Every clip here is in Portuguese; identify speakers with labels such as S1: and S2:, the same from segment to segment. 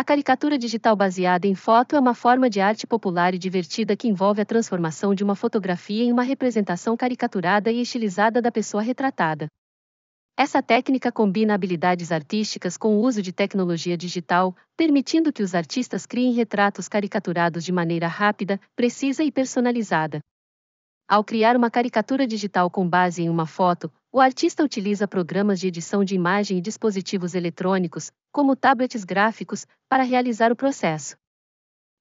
S1: A caricatura digital baseada em foto é uma forma de arte popular e divertida que envolve a transformação de uma fotografia em uma representação caricaturada e estilizada da pessoa retratada. Essa técnica combina habilidades artísticas com o uso de tecnologia digital, permitindo que os artistas criem retratos caricaturados de maneira rápida, precisa e personalizada. Ao criar uma caricatura digital com base em uma foto, o artista utiliza programas de edição de imagem e dispositivos eletrônicos, como tablets gráficos, para realizar o processo.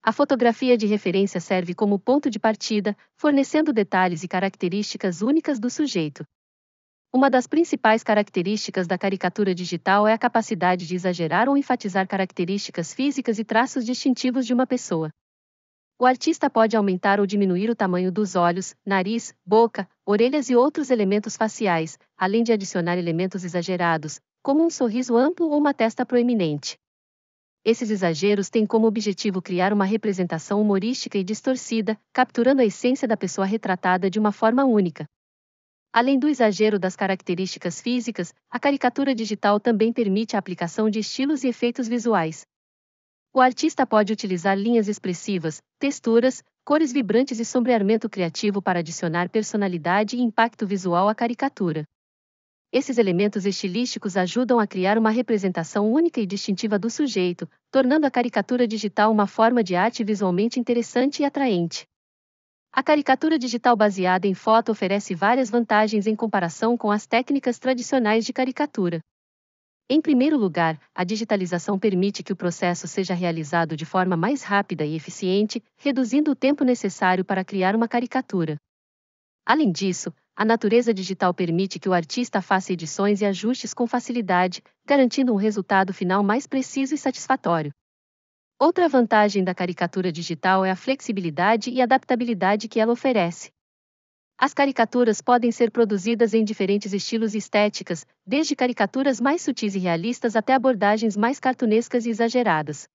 S1: A fotografia de referência serve como ponto de partida, fornecendo detalhes e características únicas do sujeito. Uma das principais características da caricatura digital é a capacidade de exagerar ou enfatizar características físicas e traços distintivos de uma pessoa. O artista pode aumentar ou diminuir o tamanho dos olhos, nariz, boca, orelhas e outros elementos faciais, além de adicionar elementos exagerados, como um sorriso amplo ou uma testa proeminente. Esses exageros têm como objetivo criar uma representação humorística e distorcida, capturando a essência da pessoa retratada de uma forma única. Além do exagero das características físicas, a caricatura digital também permite a aplicação de estilos e efeitos visuais, o artista pode utilizar linhas expressivas, texturas, cores vibrantes e sombreamento criativo para adicionar personalidade e impacto visual à caricatura. Esses elementos estilísticos ajudam a criar uma representação única e distintiva do sujeito, tornando a caricatura digital uma forma de arte visualmente interessante e atraente. A caricatura digital baseada em foto oferece várias vantagens em comparação com as técnicas tradicionais de caricatura. Em primeiro lugar, a digitalização permite que o processo seja realizado de forma mais rápida e eficiente, reduzindo o tempo necessário para criar uma caricatura. Além disso, a natureza digital permite que o artista faça edições e ajustes com facilidade, garantindo um resultado final mais preciso e satisfatório. Outra vantagem da caricatura digital é a flexibilidade e adaptabilidade que ela oferece. As caricaturas podem ser produzidas em diferentes estilos e estéticas, desde caricaturas mais sutis e realistas até abordagens mais cartunescas e exageradas.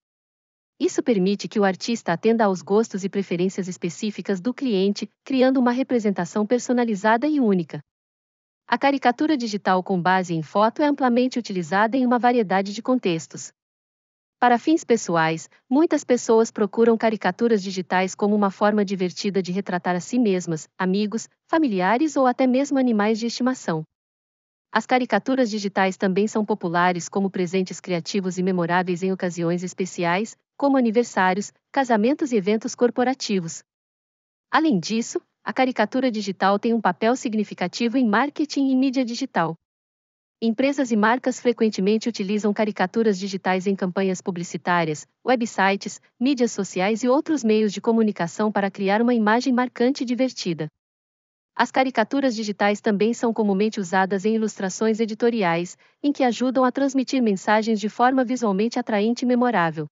S1: Isso permite que o artista atenda aos gostos e preferências específicas do cliente, criando uma representação personalizada e única. A caricatura digital com base em foto é amplamente utilizada em uma variedade de contextos. Para fins pessoais, muitas pessoas procuram caricaturas digitais como uma forma divertida de retratar a si mesmas, amigos, familiares ou até mesmo animais de estimação. As caricaturas digitais também são populares como presentes criativos e memoráveis em ocasiões especiais, como aniversários, casamentos e eventos corporativos. Além disso, a caricatura digital tem um papel significativo em marketing e mídia digital. Empresas e marcas frequentemente utilizam caricaturas digitais em campanhas publicitárias, websites, mídias sociais e outros meios de comunicação para criar uma imagem marcante e divertida. As caricaturas digitais também são comumente usadas em ilustrações editoriais, em que ajudam a transmitir mensagens de forma visualmente atraente e memorável.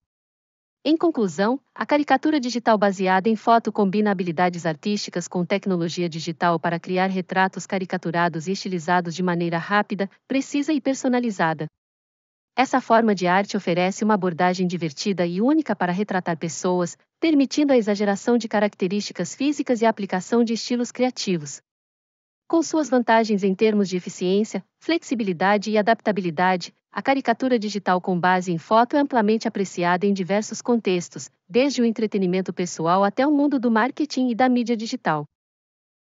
S1: Em conclusão, a caricatura digital baseada em foto combina habilidades artísticas com tecnologia digital para criar retratos caricaturados e estilizados de maneira rápida, precisa e personalizada. Essa forma de arte oferece uma abordagem divertida e única para retratar pessoas, permitindo a exageração de características físicas e a aplicação de estilos criativos. Com suas vantagens em termos de eficiência, flexibilidade e adaptabilidade, a caricatura digital com base em foto é amplamente apreciada em diversos contextos, desde o entretenimento pessoal até o mundo do marketing e da mídia digital.